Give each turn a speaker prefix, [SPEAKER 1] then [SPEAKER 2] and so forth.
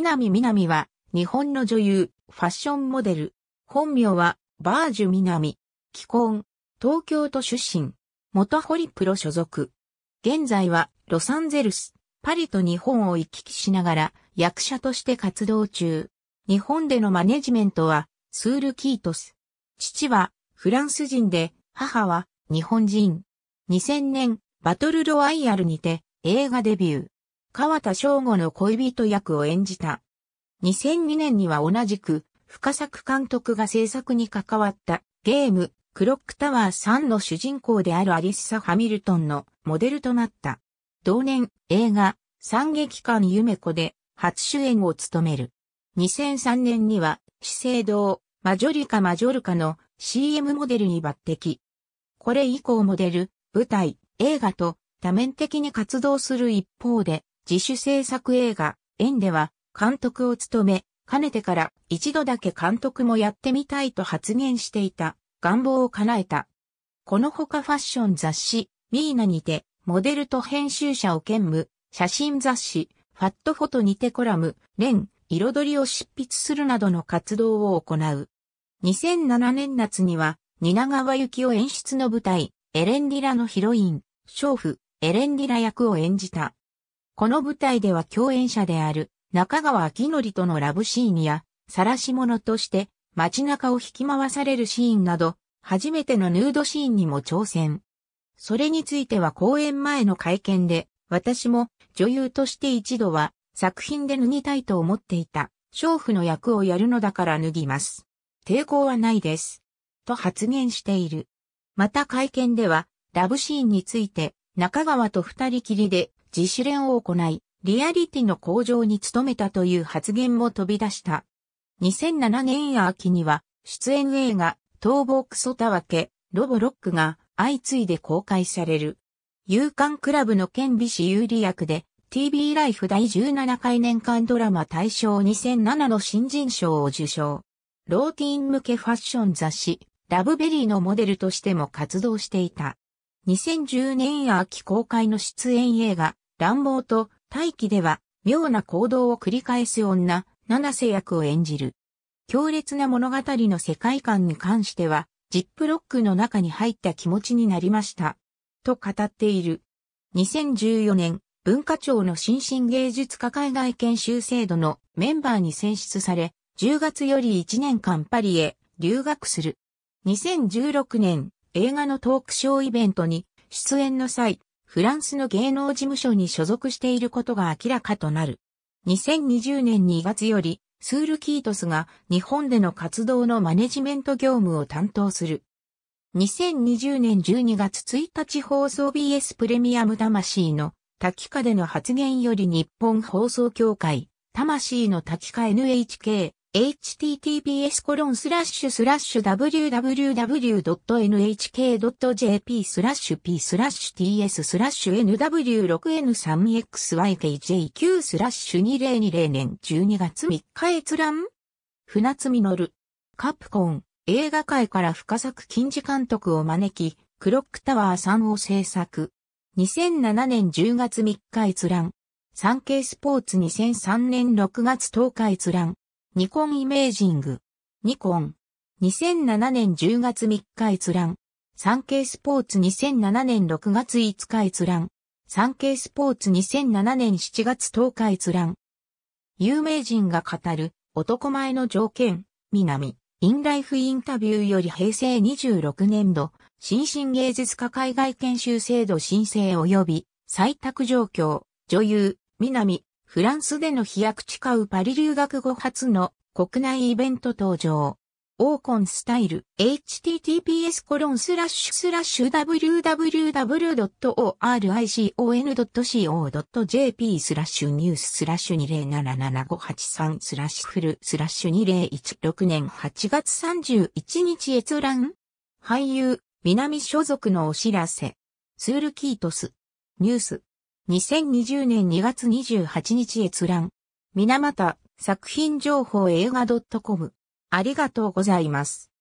[SPEAKER 1] 南南は、日本の女優、ファッションモデル。本名は、バージュ南。既婚。東京都出身。元ホリプロ所属。現在は、ロサンゼルス、パリと日本を行き来しながら、役者として活動中。日本でのマネジメントは、スール・キートス。父は、フランス人で、母は、日本人。2000年、バトルロワイヤルにて、映画デビュー。川田翔吾の恋人役を演じた。2002年には同じく、深作監督が制作に関わったゲーム、クロックタワー3の主人公であるアリッサ・ハミルトンのモデルとなった。同年、映画、三劇館夢子で初主演を務める。2003年には、資生堂、マジョリカ・マジョルカの CM モデルに抜擢。これ以降モデル、舞台、映画と多面的に活動する一方で、自主制作映画、縁では監督を務め、かねてから一度だけ監督もやってみたいと発言していた願望を叶えた。このほかファッション雑誌、ミーナにて、モデルと編集者を兼務、写真雑誌、ファットフォトにてコラム、レン、彩りを執筆するなどの活動を行う。2007年夏には、蜷川幸雄演出の舞台、エレンディラのヒロイン、娼婦、エレンディラ役を演じた。この舞台では共演者である中川明則とのラブシーンや、晒し者として街中を引き回されるシーンなど、初めてのヌードシーンにも挑戦。それについては公演前の会見で、私も女優として一度は作品で脱ぎたいと思っていた、娼婦の役をやるのだから脱ぎます。抵抗はないです。と発言している。また会見では、ラブシーンについて、中川と二人きりで自主練を行い、リアリティの向上に努めたという発言も飛び出した。2007年秋には、出演映画、逃亡クソたわけ、ロボロックが相次いで公開される。勇敢クラブの県美士有利役で、TV ライフ第17回年間ドラマ大賞2007の新人賞を受賞。ローティン向けファッション雑誌、ラブベリーのモデルとしても活動していた。2010年秋公開の出演映画、乱暴と大気では、妙な行動を繰り返す女、七瀬役を演じる。強烈な物語の世界観に関しては、ジップロックの中に入った気持ちになりました。と語っている。2014年、文化庁の新進芸術家海外研修制度のメンバーに選出され、10月より1年間パリへ留学する。2016年、映画のトークショーイベントに出演の際、フランスの芸能事務所に所属していることが明らかとなる。2020年2月より、スール・キートスが日本での活動のマネジメント業務を担当する。2020年12月1日放送 BS プレミアム魂の滝下での発言より日本放送協会、魂の滝下 NHK https www.nhk.jp スラッシュ p ts スラッシュ nw6n3xykj9 スラッシュ2020年12月3日閲覧船積乗る。カプコン映画界から深作金次監督を招きクロックタワー3を制作2007年10月3日閲覧産経スポーツ2003年6月10日閲覧ニコンイメージング。ニコン。2007年10月3日閲覧。産経スポーツ2007年6月5日閲覧。産経スポーツ2007年7月10日閲覧。有名人が語る男前の条件、南、インライフインタビューより平成26年度、新進芸術家海外研修制度申請及び採択状況、女優、南、フランスでの飛躍誓うパリ留学後初の国内イベント登場。オーコンスタイル https コロンスラッシュスラッシュ www.oricon.co.jp スラッシュニューススラッシュ2077583スラッシュフルスラッシュ2016年8月31日閲覧俳優、南所属のお知らせ。スールキートス。ニュース。2020年2月28日閲覧。水俣、作品情報映画 .com。ありがとうございます。